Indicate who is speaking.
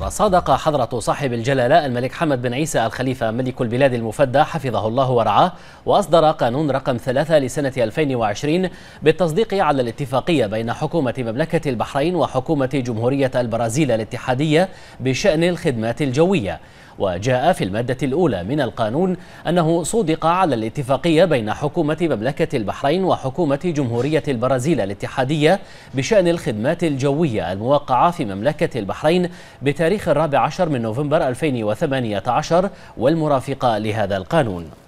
Speaker 1: صادق حضرة صاحب الجلالة الملك حمد بن عيسى الخليفة ملك البلاد المفدى حفظه الله ورعاه وأصدر قانون رقم ثلاثة لسنة 2020 بالتصديق على الاتفاقية بين حكومة مملكة البحرين وحكومة جمهورية البرازيل الاتحادية بشأن الخدمات الجوية وجاء في المادة الأولى من القانون أنه صودق على الاتفاقية بين حكومة مملكة البحرين وحكومة جمهورية البرازيل الاتحادية بشأن الخدمات الجوية الموقعة في مملكة البحرين بت بتاريخ الرابع عشر من نوفمبر 2018 والمرافقة لهذا القانون